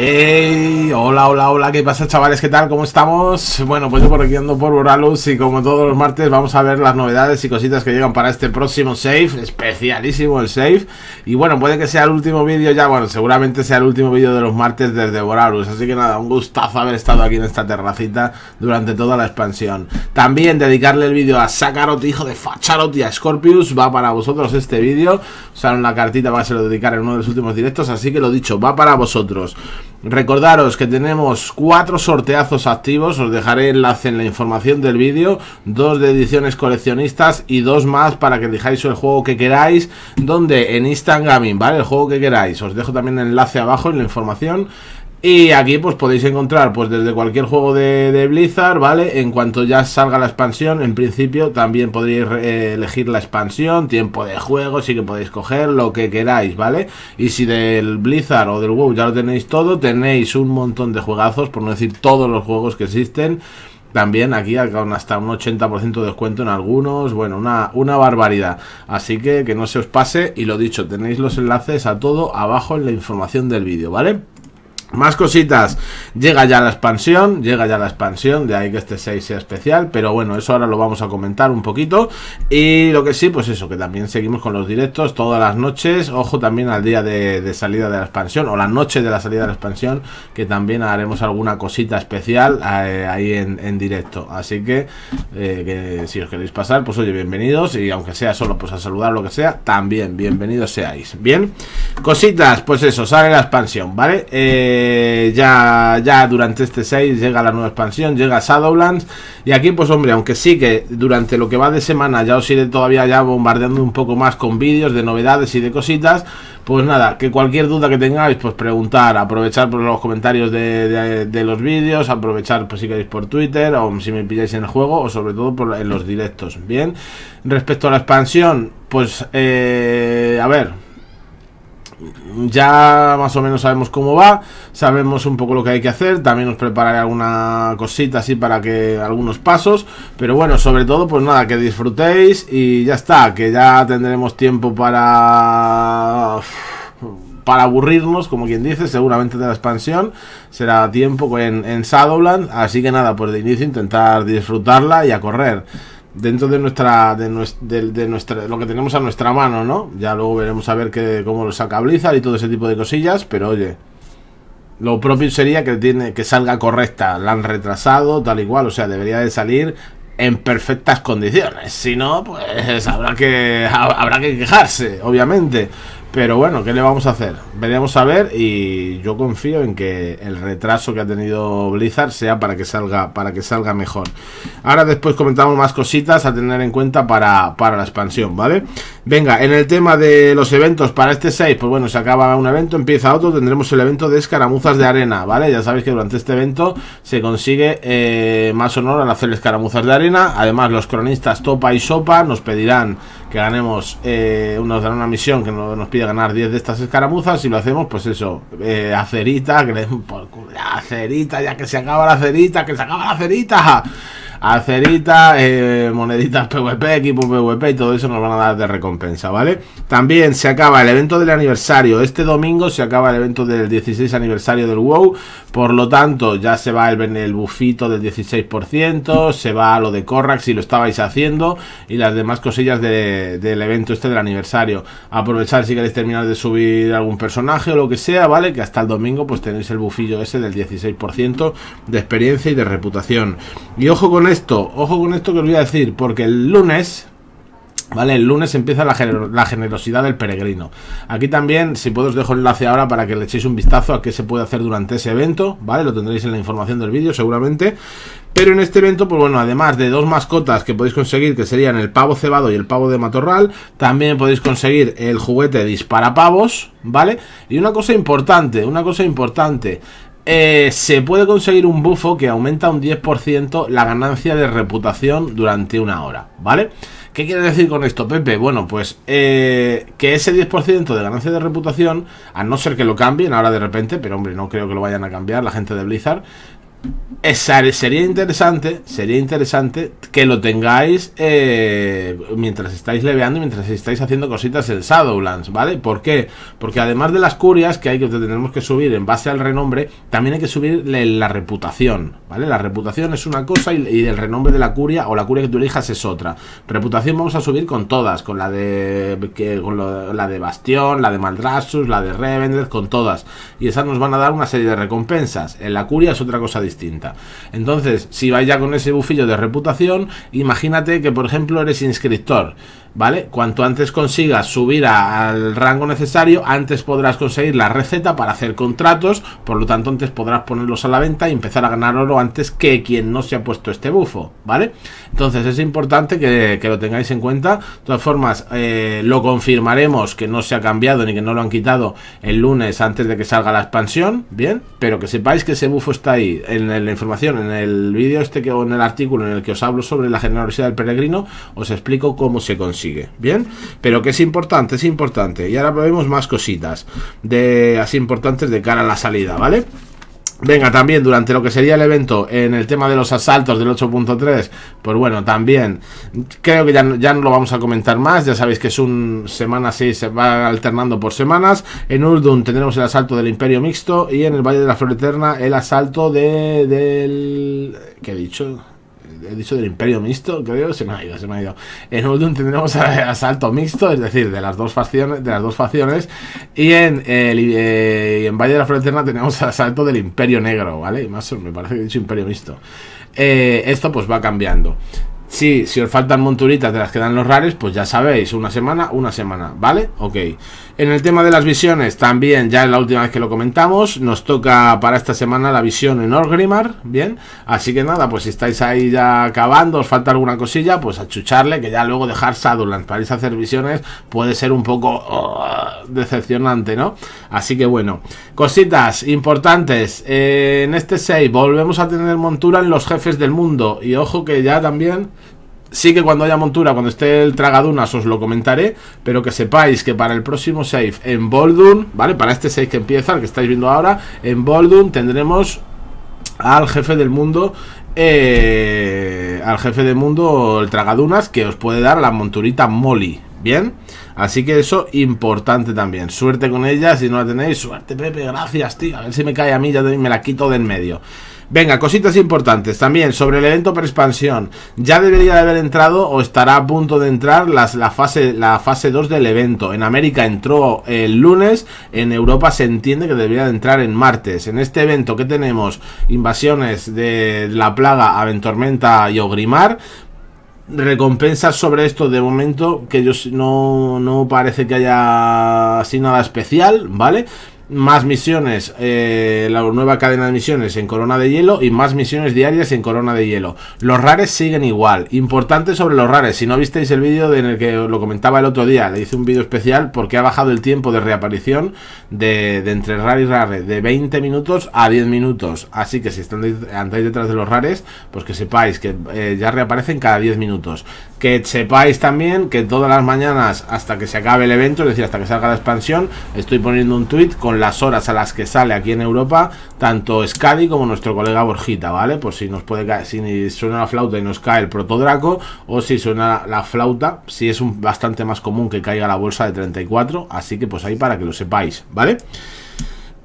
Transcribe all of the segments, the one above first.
Hey, hola, hola, hola, ¿qué pasa chavales? ¿Qué tal? ¿Cómo estamos? Bueno, pues yo por aquí ando por Boralus y como todos los martes vamos a ver las novedades y cositas que llegan para este próximo save, especialísimo el save. Y bueno, puede que sea el último vídeo ya, bueno, seguramente sea el último vídeo de los martes desde Boralus, así que nada, un gustazo haber estado aquí en esta terracita durante toda la expansión. También dedicarle el vídeo a Sakarot, hijo de Facharot y a Scorpius, va para vosotros este vídeo, O sea, la cartita va a ser lo dedicar en uno de los últimos directos, así que lo dicho, va para vosotros. Recordaros que tenemos cuatro sorteazos activos, os dejaré enlace en la información del vídeo, dos de ediciones coleccionistas y dos más para que dejáis el juego que queráis, donde en instagram ¿vale? El juego que queráis, os dejo también el enlace abajo en la información. Y aquí pues podéis encontrar pues desde cualquier juego de, Blizzard, ¿vale? En cuanto ya salga la expansión, en principio también podréis eh, elegir la expansión, tiempo de juego, sí que podéis coger lo que queráis, ¿vale? Y si del Blizzard o del WoW ya lo tenéis todo, tenéis un montón de juegazos, por no decir todos los juegos que existen. También aquí hasta un 80% de descuento en algunos, bueno, una, una barbaridad. Así que que no se os pase y lo dicho, tenéis los enlaces a todo abajo en la información del vídeo, ¿vale? Más cositas, llega ya la expansión, llega ya la expansión, de ahí que este 6 sea especial, pero bueno, eso ahora lo vamos a comentar un poquito. Y lo que sí, pues eso, que también seguimos con los directos todas las noches, ojo también al día de, salida de la expansión, o la noche de la salida de la expansión, que también haremos alguna cosita especial eh, ahí en, directo. Así eh, que, si os queréis pasar, pues oye, bienvenidos, y aunque sea solo pues a saludar lo que sea, también bienvenidos seáis. Bien, cositas, pues eso, sale la expansión, ¿vale? Eh, eh, ya, ya durante este 6 llega la nueva expansión, llega Shadowlands. Y aquí, pues hombre, aunque sí que durante lo que va de semana ya os iré todavía ya bombardeando un poco más con vídeos de novedades y de cositas. Pues nada, que cualquier duda que tengáis, pues preguntar, aprovechar por pues, los comentarios de, los vídeos, aprovechar pues, si queréis por Twitter o si me pilláis en el juego o sobre todo por, en los directos. Bien, respecto a la expansión, pues eh, a ver, ya más o menos sabemos cómo va, sabemos un poco lo que hay que hacer, también os prepararé alguna cosita así para que algunos pasos, pero bueno, sobre todo pues nada, que disfrutéis y ya está, que ya tendremos tiempo para para aburrirnos, como quien dice, seguramente de la expansión será tiempo en, en Shadowland, así que nada, pues de inicio intentar disfrutarla y a correr dentro de nuestra de, lo que tenemos a nuestra mano, ¿no? Ya luego veremos a ver qué cómo lo saca y todo ese tipo de cosillas, pero oye, lo propio sería que tiene que salga correcta, la han retrasado, tal igual o sea, debería de salir en perfectas condiciones, si no, pues habrá que habrá que quejarse, obviamente. Pero bueno, ¿qué le vamos a hacer? Veremos a ver y yo confío en que el retraso que ha tenido Blizzard sea para que salga, para que salga mejor. Ahora después comentamos más cositas a tener en cuenta para, la expansión, ¿vale? Venga, en el tema de los eventos para este 6, pues bueno, se acaba un evento, empieza otro, tendremos el evento de escaramuzas de arena, ¿vale? Ya sabéis que durante este evento se consigue eh, más honor al hacer escaramuzas de arena. Además, los cronistas Topa y Sopa nos pedirán que ganemos eh, nos dará una misión que nos, nos pide ganar 10 de estas escaramuzas y lo hacemos pues eso eh, acerita que le por acerita ya que se acaba la acerita que se acaba la acerita acerita, eh, moneditas PvP, equipo PvP y todo eso nos van a dar de recompensa, ¿vale? También se acaba el evento del aniversario. Este domingo se acaba el evento del 16 aniversario del WoW. Por lo tanto, ya se va el, el bufito del 16%, se va lo de Corrax si lo estabais haciendo y las demás cosillas del evento este del aniversario. Aprovechar si queréis terminar de subir algún personaje o lo que sea, ¿vale? Que hasta el domingo pues tenéis el bufillo ese del 16% de experiencia y de reputación. Y ojo con esto, ojo con esto que os voy a decir, porque el lunes, ¿vale? El lunes empieza la, la, generosidad del peregrino. Aquí también, si puedo, os dejo el enlace ahora para que le echéis un vistazo a qué se puede hacer durante ese evento, ¿vale? Lo tendréis en la información del vídeo seguramente. Pero en este evento, pues bueno, además de dos mascotas que podéis conseguir, que serían el pavo cebado y el pavo de matorral, también podéis conseguir el juguete disparapavos, ¿vale? Y una cosa importante, una cosa importante, eh, se puede conseguir un bufo que aumenta un 10% la ganancia de reputación durante una hora, ¿vale? ¿Qué quiere decir con esto, Pepe? Bueno, pues eh, que ese 10% de ganancia de reputación, a no ser que lo cambien ahora de repente, pero hombre, no creo que lo vayan a cambiar la gente de Blizzard, sería interesante, sería interesante que lo tengáis eh, mientras estáis leveando, mientras estáis haciendo cositas en Shadowlands, ¿vale? ¿Por qué? Porque además de las curias que hay que tenemos que subir en base al renombre, también hay que subir la reputación, ¿vale? La reputación es una cosa y, el renombre de la curia o la curia que tú elijas es otra. Reputación vamos a subir con todas, con la de con la de Bastión, la de Maldrasus, la de Revender, con todas. Y esas nos van a dar una serie de recompensas. En la curia es otra cosa distinta. Entonces, si vais ya con ese bufillo de reputación, imagínate que, por ejemplo, eres inscriptor. ¿Vale? Cuanto antes consigas subir al rango necesario, antes podrás conseguir la receta para hacer contratos, por lo tanto antes podrás ponerlos a la venta y empezar a ganar oro antes que quien no se ha puesto este bufo, ¿vale? Entonces es importante que, lo tengáis en cuenta. De todas formas, eh, lo confirmaremos que no se ha cambiado ni que no lo han quitado el lunes antes de que salga la expansión, ¿bien? Pero que sepáis que ese bufo está ahí en, la información, en el vídeo este que, o en el artículo en el que os hablo sobre la generosidad del peregrino, os explico cómo se consigue. Bien, pero que es importante, es importante. Y ahora vemos más cositas de así importantes de cara a la salida, ¿vale? Venga, también durante lo que sería el evento, en el tema de los asaltos del 8.3, pues bueno, también creo que ya, ya no lo vamos a comentar más, ya sabéis que es un semana así, se va alternando por semanas. En Urdun tendremos el asalto del Imperio Mixto y en el Valle de la Flor Eterna el asalto de, del... ¿Qué he dicho? he dicho del Imperio Mixto, creo, se me ha ido, se me ha ido. En Uldum tendremos asalto mixto, es decir, de las dos facciones, de las dos facciones, y en, eh, en Valle de la Frontera tenemos asalto del Imperio Negro, ¿vale? Y más me parece que he dicho Imperio Mixto. Eh, esto pues va cambiando. Sí, si os faltan monturitas de las que dan los rares, pues ya sabéis, una semana, una semana, ¿vale? Ok. En el tema de las visiones, también ya es la última vez que lo comentamos, nos toca para esta semana la visión en Orgrimmar, bien, así que nada, pues si estáis ahí ya acabando, os falta alguna cosilla, pues achucharle, que ya luego dejar Sadurland para irse a hacer visiones puede ser un poco uh, decepcionante, ¿no? Así que bueno, cositas importantes, eh, en este 6 volvemos a tener montura en los jefes del mundo, y ojo que ya también Sí que cuando haya montura, cuando esté el tragadunas os lo comentaré, pero que sepáis que para el próximo save en Boldun, ¿vale? Para este save que empieza, el que estáis viendo ahora, en Boldun tendremos al jefe del mundo eh, al jefe del mundo el tragadunas que os puede dar la monturita Molly bien así que eso importante también suerte con ella si no la tenéis suerte Pepe gracias tío a ver si me cae a mí ya me la quito de en medio Venga, cositas importantes también sobre el evento por expansión. Ya debería de haber entrado o estará a punto de entrar las, la, fase, la fase 2 del evento. En América entró el lunes, en Europa se entiende que debería de entrar en martes. En este evento que tenemos invasiones de la plaga, Aventormenta y Ogrimar, recompensas sobre esto de momento que yo no, no parece que haya así nada especial, ¿vale? más misiones, eh, la nueva cadena de misiones en Corona de Hielo y más misiones diarias en Corona de Hielo. Los rares siguen igual. Importante sobre los rares, si no visteis el vídeo en el que lo comentaba el otro día, le hice un vídeo especial porque ha bajado el tiempo de reaparición de, entre rare y rare de 20 minutos a 10 minutos. Así que si están andáis detrás de los rares, pues que sepáis que eh, ya reaparecen cada 10 minutos. Que sepáis también que todas las mañanas hasta que se acabe el evento, es decir, hasta que salga la expansión, estoy poniendo un tweet con las horas a las que sale aquí en Europa, tanto Scadi como nuestro colega Borjita, ¿vale? Por si nos puede si suena la flauta y nos cae el protodraco, o si suena la flauta, si es un, bastante más común que caiga la bolsa de 34, así que pues ahí para que lo sepáis, ¿vale?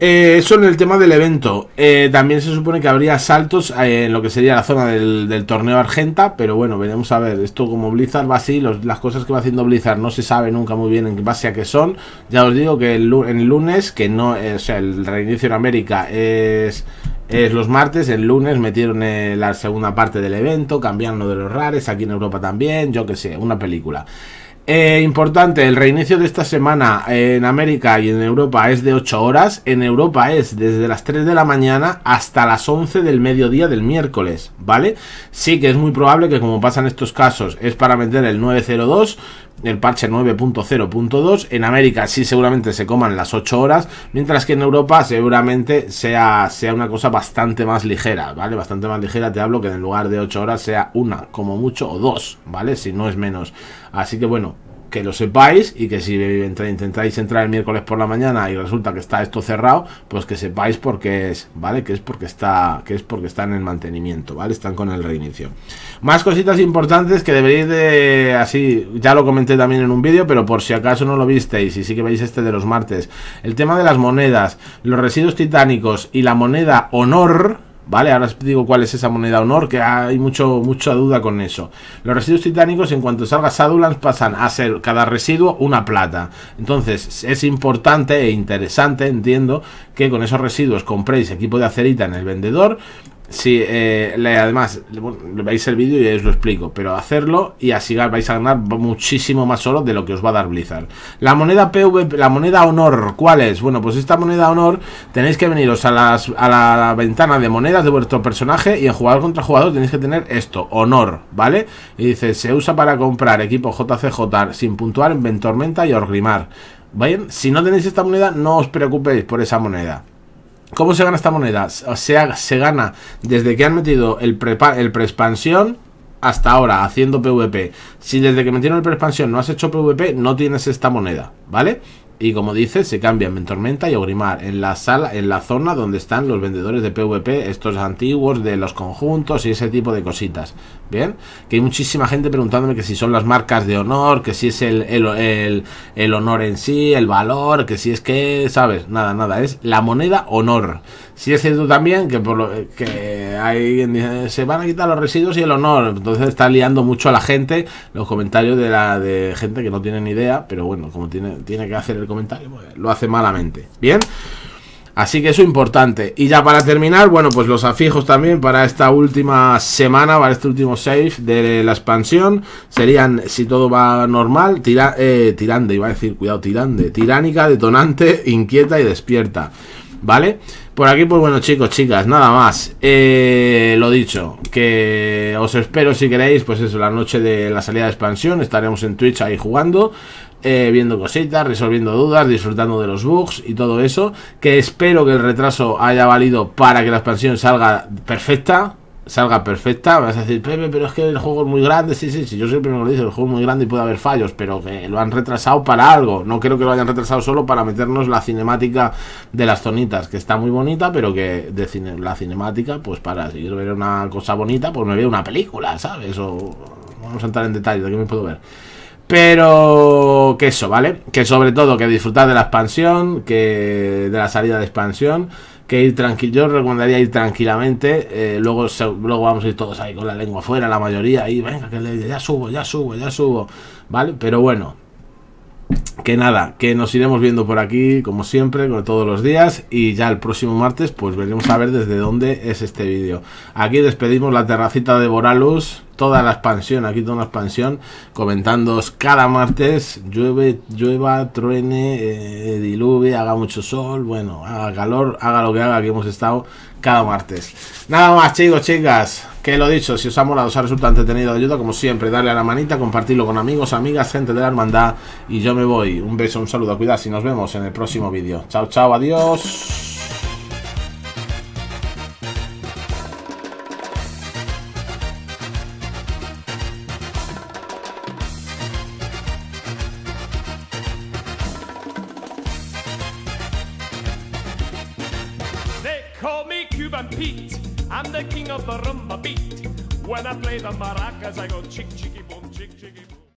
Eh, eso en el tema del evento. Eh, también se supone que habría saltos eh, en lo que sería la zona del, torneo Argenta, pero bueno, veremos a ver. Esto como Blizzard va así, las cosas que va haciendo Blizzard no se sabe nunca muy bien en base a qué son. Ya os digo que el, lunes, que no, eh, o sea, el reinicio en América es, es los martes, el lunes metieron la segunda parte del evento, cambiaron lo de los rares, aquí en Europa también, yo que sé, una película. Eh, importante, el reinicio de esta semana en América y en Europa es de 8 horas. En Europa es desde las 3 de la mañana hasta las 11 del mediodía del miércoles, ¿vale? Sí que es muy probable que como pasan estos casos es para meter el 902, el parche 9.0.2. En América sí seguramente se coman las 8 horas, mientras que en Europa seguramente sea, sea una cosa bastante más ligera, ¿vale? Bastante más ligera, te hablo que en lugar de 8 horas sea una, como mucho, o dos, ¿vale? Si no es menos. Así que bueno, que lo sepáis y que si intentáis entrar el miércoles por la mañana y resulta que está esto cerrado, pues que sepáis por qué es, ¿vale? Que es porque está, que es porque está en el mantenimiento, ¿vale? Están con el reinicio. Más cositas importantes que deberéis de así, ya lo comenté también en un vídeo, pero por si acaso no lo visteis y sí que veis este de los martes, el tema de las monedas, los residuos titánicos y la moneda honor ¿vale? Ahora os digo cuál es esa moneda honor, que hay mucho, mucha duda con eso. Los residuos titánicos, en cuanto salga Sadulans, pasan a ser cada residuo una plata. Entonces, es importante e interesante, entiendo, que con esos residuos compréis equipo de acerita en el vendedor si eh, además, veis el vídeo y os lo explico, pero hacerlo y así vais a ganar muchísimo más oro de lo que os va a dar Blizzard. La moneda PV, la moneda honor, ¿cuál es? Bueno, pues esta moneda honor tenéis que veniros a, las, a la ventana de monedas de vuestro personaje y en jugador contra jugador tenéis que tener esto, honor, ¿vale? Y dice, se usa para comprar equipo JCJ sin puntuar en Ventormenta y Orgrimar. ¿Bien? Si no tenéis esta moneda, no os preocupéis por esa moneda. ¿Cómo se gana esta moneda? sea, se gana desde que han metido el pre el pre -expansión hasta ahora haciendo PvP. Si desde que metieron el pre-expansión no has hecho PvP, no tienes esta moneda, ¿vale? Y como dice, se cambian tormenta y Ogrimar en la sala, en la zona donde están los vendedores de PvP, estos antiguos de los conjuntos y ese tipo de cositas. Bien, que hay muchísima gente preguntándome que si son las marcas de honor, que si es el, el, el, el honor en sí, el valor, que si es que, sabes, nada, nada, es la moneda honor. Si es cierto también que por lo, que hay, se van a quitar los residuos y el honor. Entonces está liando mucho a la gente los comentarios de la de gente que no tiene ni idea, pero bueno, como tiene, tiene que hacer el comentario, pues, lo hace malamente. Bien. Así que eso es importante. Y ya para terminar, bueno, pues los afijos también para esta última semana, para este último save de la expansión, serían, si todo va normal, tira, eh, tirande, iba a decir, cuidado, tirande, tiránica, detonante, inquieta y despierta. ¿Vale? Por aquí, pues bueno, chicos, chicas, nada más. Eh, lo dicho, que os espero si queréis, pues eso, la noche de la salida de expansión. Estaremos en Twitch ahí jugando. Eh, viendo cositas, resolviendo dudas, disfrutando de los bugs y todo eso. Que espero que el retraso haya valido para que la expansión salga perfecta, salga perfecta, vas a decir, Pepe, pero es que el juego es muy grande, sí, sí, sí, yo siempre me lo digo, el juego es muy grande y puede haber fallos, pero que lo han retrasado para algo, no creo que lo hayan retrasado solo para meternos la cinemática de las zonitas, que está muy bonita, pero que de la cinemática, pues para si quiero ver una cosa bonita, pues me veo una película, ¿sabes? O vamos a entrar en detalle de qué me puedo ver. Pero que eso, ¿vale? Que sobre todo que disfrutar de la expansión, que de la salida de expansión, que ir tranquilo. Yo recomendaría ir tranquilamente. Eh, luego, luego vamos a ir todos ahí con la lengua fuera la mayoría ahí, venga, que le, ya subo, ya subo, ya subo. ¿Vale? Pero bueno. Que nada, que nos iremos viendo por aquí, como siempre, como todos los días. Y ya el próximo martes, pues veremos a ver desde dónde es este vídeo. Aquí despedimos la terracita de Boralus toda la expansión, aquí toda la expansión, comentándoos cada martes, llueve, llueva, truene, eh, diluve, haga mucho sol, bueno, haga calor, haga lo que haga, que hemos estado cada martes. Nada más chicos, chicas, que lo dicho, si os ha molado, os ha resultado entretenido de ayuda, como siempre, darle a la manita, compartirlo con amigos, amigas, gente de la hermandad, y yo me voy. Un beso, un saludo, cuidado, y nos vemos en el próximo vídeo. Chao, chao, adiós.